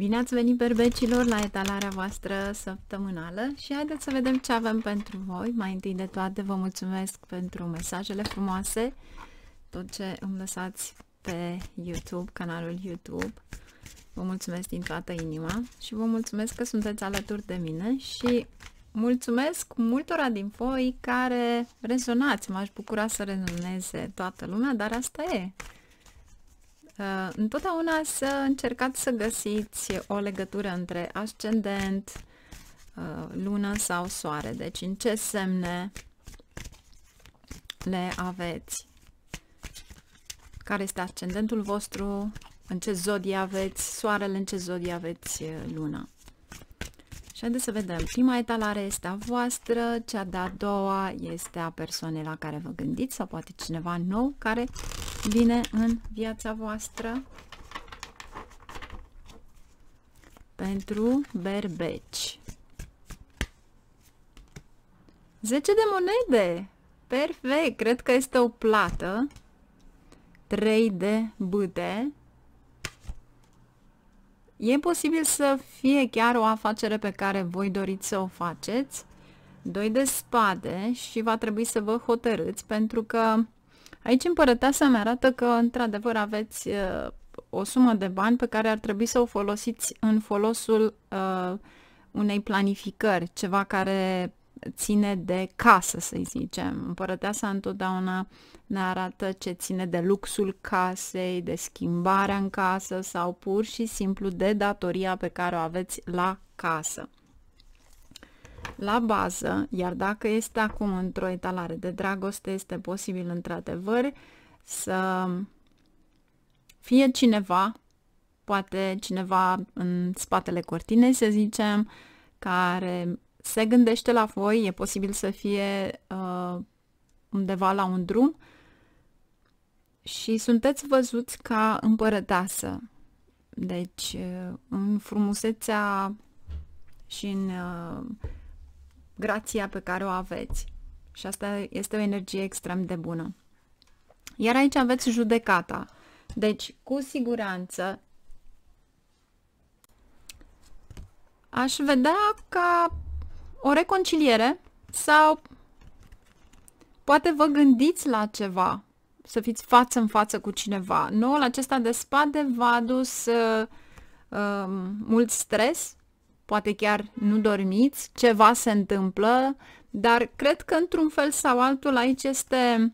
Bine ați venit, berbecilor, la etalarea voastră săptămânală și haideți să vedem ce avem pentru voi. Mai întâi de toate, vă mulțumesc pentru mesajele frumoase, tot ce îmi lăsați pe YouTube, canalul YouTube. Vă mulțumesc din toată inima și vă mulțumesc că sunteți alături de mine și mulțumesc multora din voi care rezonați. M-aș bucura să rezoneze toată lumea, dar asta e. Întotdeauna să încercați să găsiți o legătură între ascendent, uh, lună sau soare. Deci în ce semne le aveți? Care este ascendentul vostru? În ce zodie aveți soarele? În ce zodie aveți uh, luna? Și haideți să vedem. Prima etalare este a voastră, cea de-a doua este a persoanei la care vă gândiți sau poate cineva nou care bine în viața voastră pentru berbeci. 10 de monede! Perfect! Cred că este o plată. 3 de bâte. E posibil să fie chiar o afacere pe care voi doriți să o faceți. 2 de spade și va trebui să vă hotărâți pentru că Aici împărăteasa mi arată că, într-adevăr, aveți uh, o sumă de bani pe care ar trebui să o folosiți în folosul uh, unei planificări, ceva care ține de casă, să zicem. Împărăteasa întotdeauna ne arată ce ține de luxul casei, de schimbarea în casă sau pur și simplu de datoria pe care o aveți la casă la bază, iar dacă este acum într-o etalare de dragoste, este posibil într-adevăr să fie cineva, poate cineva în spatele cortinei, să zicem, care se gândește la voi, e posibil să fie uh, undeva la un drum și sunteți văzuți ca împărăteasă. Deci, uh, în frumusețea și în uh, grația pe care o aveți. Și asta este o energie extrem de bună. Iar aici aveți judecata. Deci, cu siguranță, aș vedea ca o reconciliere sau poate vă gândiți la ceva, să fiți față în față cu cineva. Noul acesta de spade v-a adus uh, uh, mult stres, poate chiar nu dormiți, ceva se întâmplă, dar cred că într-un fel sau altul aici este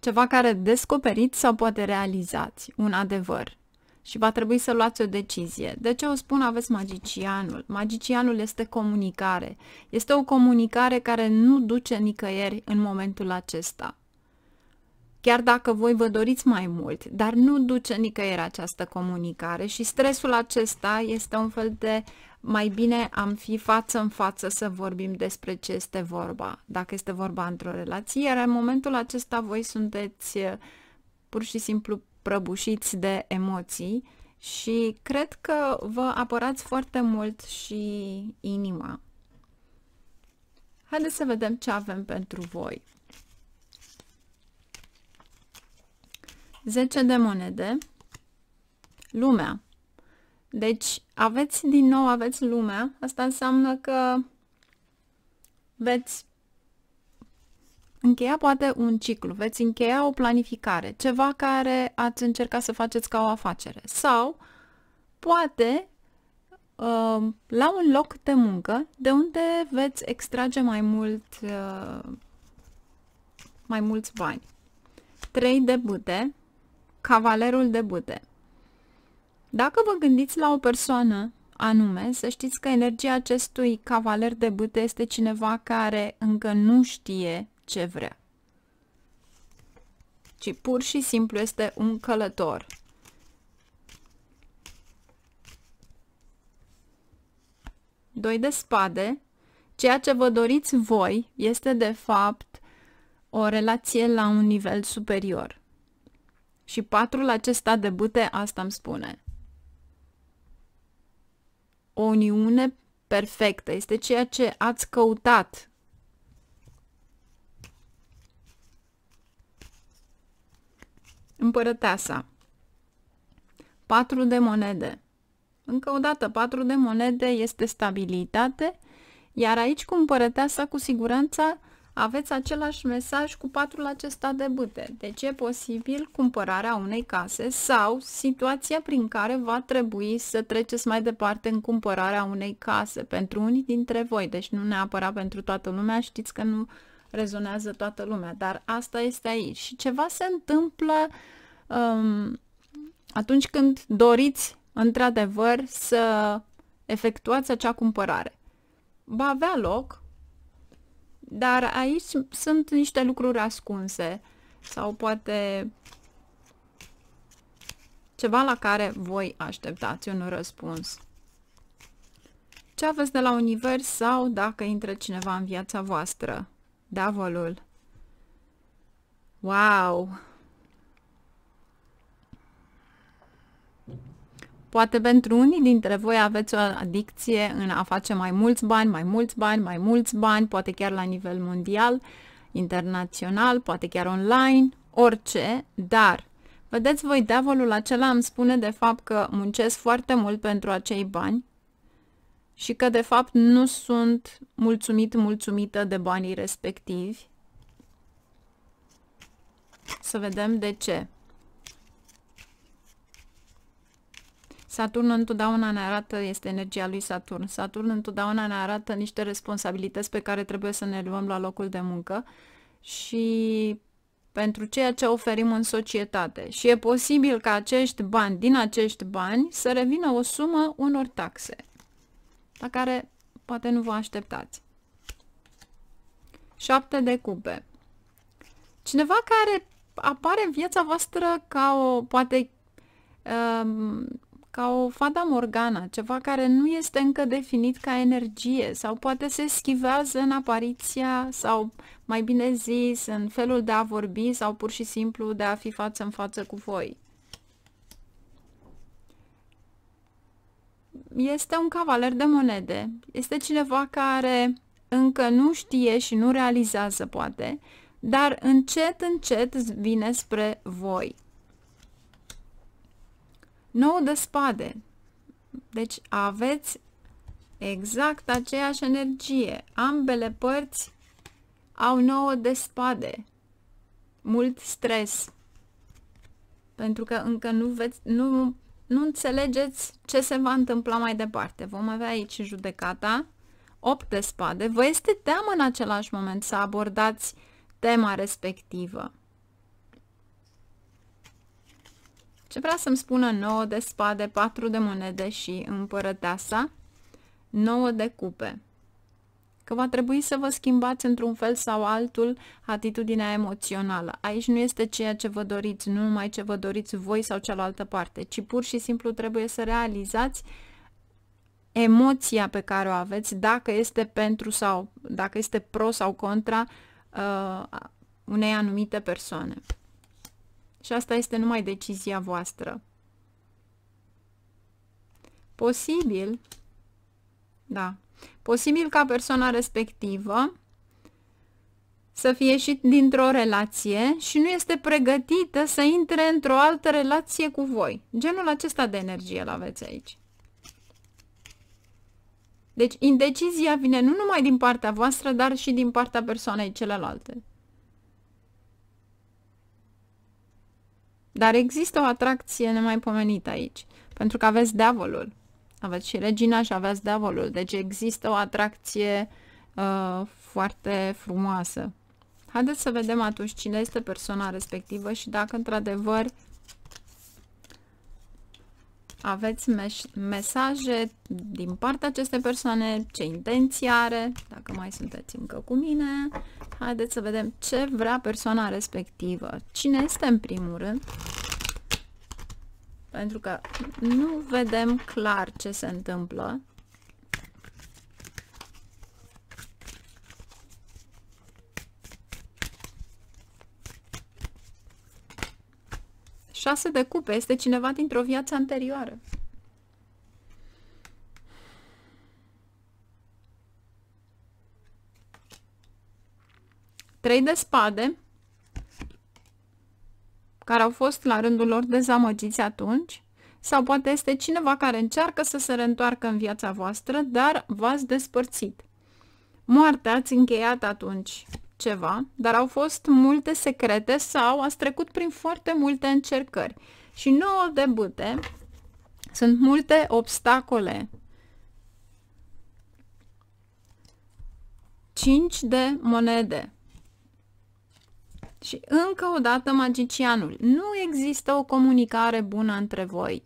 ceva care descoperiți sau poate realizați, un adevăr. Și va trebui să luați o decizie. De ce o spun aveți magicianul? Magicianul este comunicare. Este o comunicare care nu duce nicăieri în momentul acesta chiar dacă voi vă doriți mai mult, dar nu duce nicăieri această comunicare și stresul acesta este un fel de mai bine am fi față în față să vorbim despre ce este vorba. Dacă este vorba într-o relație, iar în momentul acesta voi sunteți eh, pur și simplu prăbușiți de emoții și cred că vă apărați foarte mult și inima. Haideți să vedem ce avem pentru voi. 10 de monede, lumea. Deci aveți din nou, aveți lumea, asta înseamnă că veți încheia poate un ciclu, veți încheia o planificare, ceva care ați încercat să faceți ca o afacere sau poate uh, la un loc de muncă de unde veți extrage mai mult uh, mai mulți bani. 3 de bute, Cavalerul de bute Dacă vă gândiți la o persoană anume, să știți că energia acestui cavaler de bute este cineva care încă nu știe ce vrea, ci pur și simplu este un călător. Doi de spade, ceea ce vă doriți voi este de fapt o relație la un nivel superior. Și patrul acesta de bute, asta îmi spune. O uniune perfectă este ceea ce ați căutat Împărăteasa. Patru de monede. Încă o dată, patru de monede este stabilitate, iar aici cu împărăteasa, cu siguranță, aveți același mesaj cu patrul acesta de bâte. Deci e posibil cumpărarea unei case sau situația prin care va trebui să treceți mai departe în cumpărarea unei case pentru unii dintre voi. Deci nu neapărat pentru toată lumea, știți că nu rezonează toată lumea, dar asta este aici. Și ceva se întâmplă um, atunci când doriți într-adevăr să efectuați acea cumpărare. Va avea loc dar aici sunt niște lucruri ascunse sau poate ceva la care voi așteptați un răspuns. Ce aveți de la univers sau dacă intră cineva în viața voastră? Davolul. Wow! Poate pentru unii dintre voi aveți o adicție în a face mai mulți bani, mai mulți bani, mai mulți bani, poate chiar la nivel mondial, internațional, poate chiar online, orice, dar vedeți voi, diavolul acela îmi spune de fapt că muncesc foarte mult pentru acei bani și că de fapt nu sunt mulțumit, mulțumită de banii respectivi. Să vedem de ce. Saturn întotdeauna ne arată, este energia lui Saturn, Saturn întotdeauna ne arată niște responsabilități pe care trebuie să ne luăm la locul de muncă și pentru ceea ce oferim în societate. Și e posibil ca acești bani, din acești bani, să revină o sumă unor taxe, la care poate nu vă așteptați. 7 de cupe. Cineva care apare în viața voastră ca o, poate, um, ca o fada morgana, ceva care nu este încă definit ca energie sau poate se schivează în apariția sau, mai bine zis, în felul de a vorbi sau pur și simplu de a fi față în față cu voi. Este un cavaler de monede, este cineva care încă nu știe și nu realizează, poate, dar încet, încet vine spre voi. 9 de spade. Deci aveți exact aceeași energie. Ambele părți au 9 de spade. Mult stres. Pentru că încă nu, veți, nu, nu înțelegeți ce se va întâmpla mai departe. Vom avea aici judecata. 8 de spade. Vă este teamă în același moment să abordați tema respectivă. Ce vrea să-mi spună 9 de spade, 4 de monede și împărăteasa? 9 de cupe. Că va trebui să vă schimbați într-un fel sau altul atitudinea emoțională. Aici nu este ceea ce vă doriți, nu numai ce vă doriți voi sau cealaltă parte, ci pur și simplu trebuie să realizați emoția pe care o aveți, dacă este pentru sau dacă este pro sau contra uh, unei anumite persoane și asta este numai decizia voastră. Posibil, da, posibil ca persoana respectivă să fie ieșit dintr-o relație și nu este pregătită să intre într-o altă relație cu voi. Genul acesta de energie îl aveți aici. Deci indecizia vine nu numai din partea voastră, dar și din partea persoanei celelalte. Dar există o atracție nemaipomenită aici, pentru că aveți diavolul. Aveți și regina și aveți diavolul, deci există o atracție uh, foarte frumoasă. Haideți să vedem atunci cine este persoana respectivă și dacă într-adevăr aveți mes mesaje din partea acestei persoane, ce intenții are, dacă mai sunteți încă cu mine. Haideți să vedem ce vrea persoana respectivă. Cine este în primul rând? Pentru că nu vedem clar ce se întâmplă Șase de cupe este cineva dintr-o viață anterioară. Trei de spade, care au fost la rândul lor dezamăgiți atunci, sau poate este cineva care încearcă să se reîntoarcă în viața voastră, dar v-ați despărțit. Moartea ați încheiat atunci ceva, dar au fost multe secrete sau ați trecut prin foarte multe încercări. Și nouă de bâte sunt multe obstacole. 5 de monede. Și încă o dată magicianul. Nu există o comunicare bună între voi.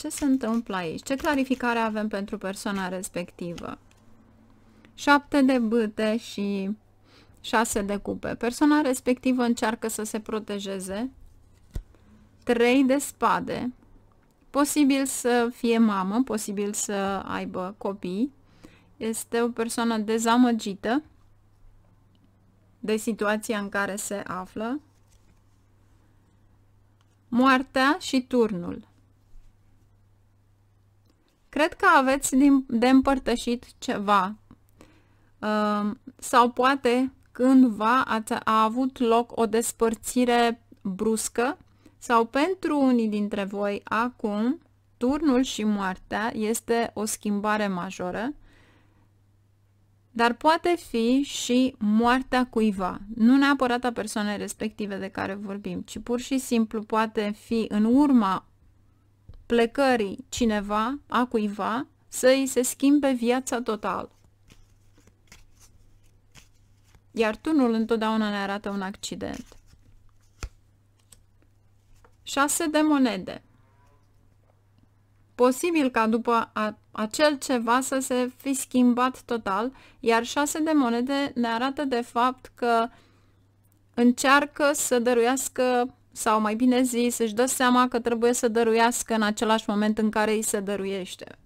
Ce se întâmplă aici? Ce clarificare avem pentru persoana respectivă? 7 de bâte și 6 de cupe. Persoana respectivă încearcă să se protejeze. 3 de spade. Posibil să fie mamă, posibil să aibă copii. Este o persoană dezamăgită de situația în care se află. Moartea și turnul. Cred că aveți de împărtășit ceva ehm, sau poate cândva ați, a avut loc o despărțire bruscă sau pentru unii dintre voi acum turnul și moartea este o schimbare majoră, dar poate fi și moartea cuiva, nu neapărat a persoanei respective de care vorbim, ci pur și simplu poate fi în urma plecării cineva, a cuiva, să îi se schimbe viața total. Iar turnul întotdeauna ne arată un accident. 6 de monede. Posibil ca după a, acel ceva să se fi schimbat total, iar 6 de monede ne arată de fapt că încearcă să dăruiască sau mai bine zis, își dă seama că trebuie să dăruiască în același moment în care îi se dăruiește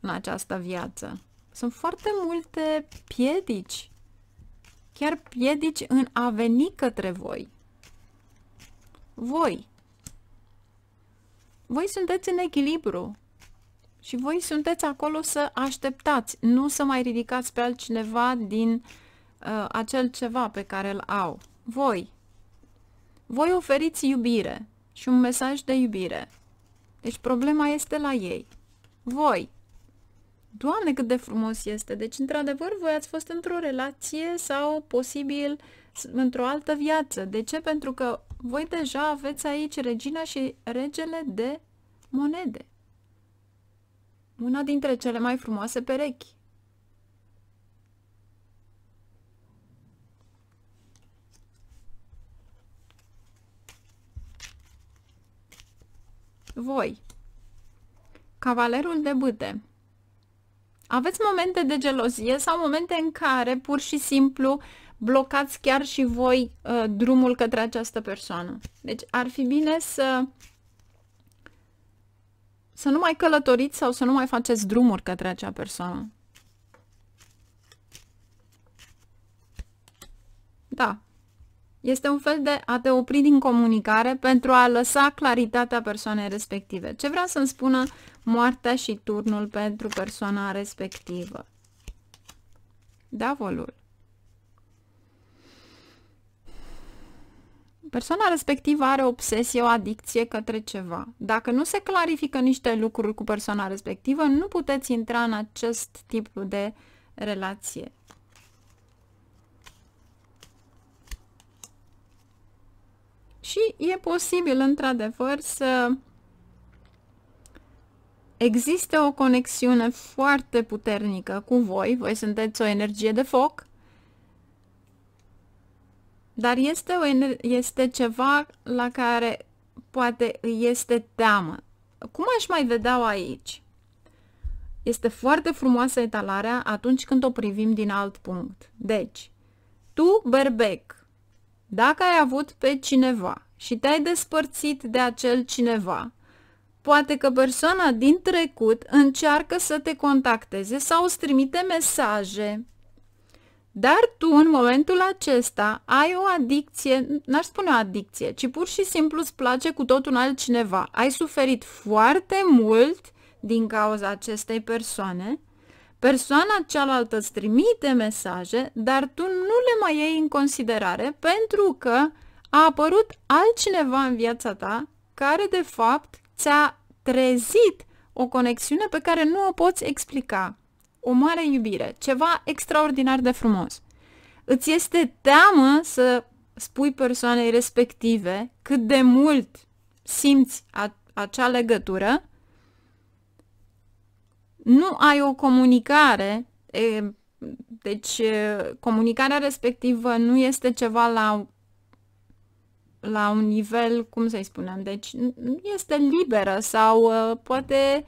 în această viață. Sunt foarte multe piedici, chiar piedici în a veni către voi. Voi. Voi sunteți în echilibru și voi sunteți acolo să așteptați, nu să mai ridicați pe altcineva din uh, acel ceva pe care îl au. Voi, voi oferiți iubire și un mesaj de iubire. Deci problema este la ei. Voi. Doamne, cât de frumos este! Deci, într-adevăr, voi ați fost într-o relație sau posibil într-o altă viață. De ce? Pentru că voi deja aveți aici regina și regele de monede. Una dintre cele mai frumoase perechi. Voi. Cavalerul de bâte. Aveți momente de gelozie sau momente în care pur și simplu blocați chiar și voi uh, drumul către această persoană. Deci ar fi bine să să nu mai călătoriți sau să nu mai faceți drumuri către acea persoană. Da, este un fel de a te opri din comunicare pentru a lăsa claritatea persoanei respective. Ce vrea să-mi spună moartea și turnul pentru persoana respectivă? Davolul. Persoana respectivă are obsesie, o adicție către ceva. Dacă nu se clarifică niște lucruri cu persoana respectivă, nu puteți intra în acest tip de relație. Și e posibil, într-adevăr, să existe o conexiune foarte puternică cu voi, voi sunteți o energie de foc, dar este, o, este ceva la care poate îi este teamă. Cum aș mai vedea aici? Este foarte frumoasă etalarea atunci când o privim din alt punct. Deci, tu, berbec, dacă ai avut pe cineva și te-ai despărțit de acel cineva, poate că persoana din trecut încearcă să te contacteze sau îți trimite mesaje. Dar tu, în momentul acesta, ai o adicție, n-aș spune o adicție, ci pur și simplu îți place cu totul alt altcineva. Ai suferit foarte mult din cauza acestei persoane Persoana cealaltă îți trimite mesaje, dar tu nu le mai iei în considerare pentru că a apărut altcineva în viața ta care de fapt ți-a trezit o conexiune pe care nu o poți explica. O mare iubire, ceva extraordinar de frumos. Îți este teamă să spui persoanei respective cât de mult simți a, acea legătură nu ai o comunicare, e, deci comunicarea respectivă nu este ceva la, la un nivel, cum să-i spunem, deci nu este liberă sau poate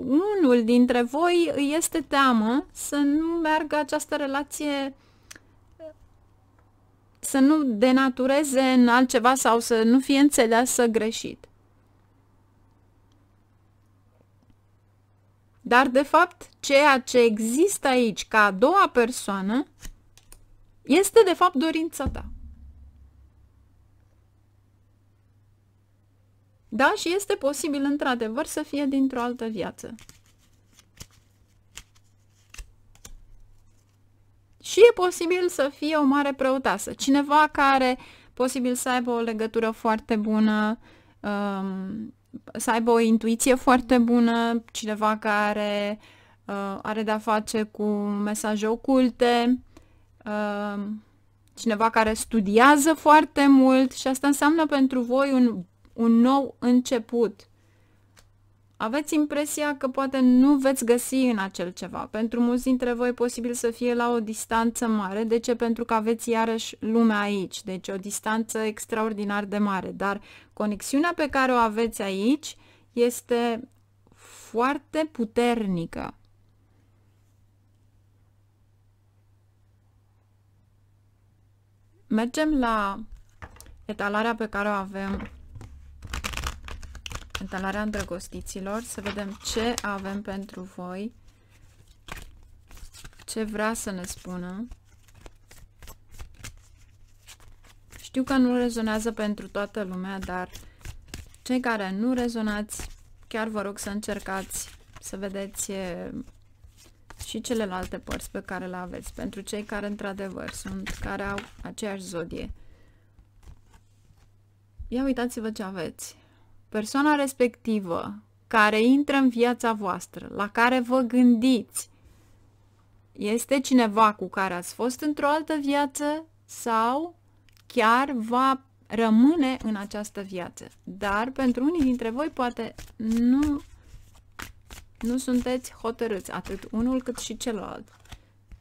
unul dintre voi îi este teamă să nu meargă această relație să nu denatureze în altceva sau să nu fie înțeleasă greșit. Dar, de fapt, ceea ce există aici ca a doua persoană este, de fapt, dorința ta. Da, și este posibil, într-adevăr, să fie dintr-o altă viață. Și e posibil să fie o mare preotasă, cineva care posibil să aibă o legătură foarte bună um, să aibă o intuiție foarte bună, cineva care uh, are de-a face cu mesaje oculte, uh, cineva care studiază foarte mult și asta înseamnă pentru voi un, un nou început aveți impresia că poate nu veți găsi în acel ceva. Pentru mulți dintre voi posibil să fie la o distanță mare. De ce? Pentru că aveți iarăși lumea aici. Deci o distanță extraordinar de mare. Dar conexiunea pe care o aveți aici este foarte puternică. Mergem la etalarea pe care o avem întâlnarea îndrăgostiților, să vedem ce avem pentru voi, ce vrea să ne spună. Știu că nu rezonează pentru toată lumea, dar cei care nu rezonați, chiar vă rog să încercați să vedeți și celelalte părți pe care le aveți. Pentru cei care într-adevăr sunt, care au aceeași zodie. Ia uitați-vă ce aveți persoana respectivă care intră în viața voastră, la care vă gândiți, este cineva cu care ați fost într-o altă viață sau chiar va rămâne în această viață. Dar pentru unii dintre voi poate nu, nu sunteți hotărâți, atât unul cât și celălalt.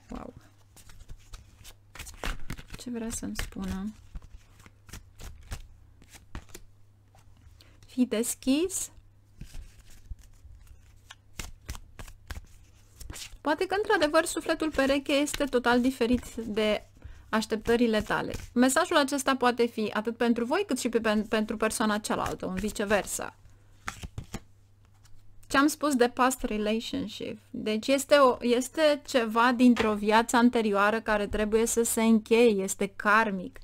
Wow! Ce vrea să-mi spună? fi deschis. Poate că, într-adevăr, sufletul pereche este total diferit de așteptările tale. Mesajul acesta poate fi atât pentru voi cât și pe, pe, pentru persoana cealaltă, un viceversa. Ce am spus de past relationship. Deci este, o, este ceva dintr-o viață anterioară care trebuie să se încheie, este karmic.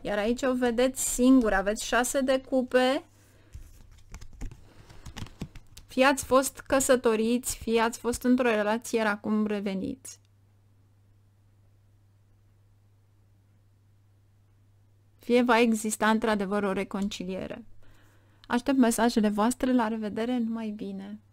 Iar aici o vedeți singur, aveți șase de cupe fie ați fost căsătoriți, fie ați fost într-o relație, iar acum reveniți. Fie va exista într-adevăr o reconciliere. Aștept mesajele voastre, la revedere, numai bine!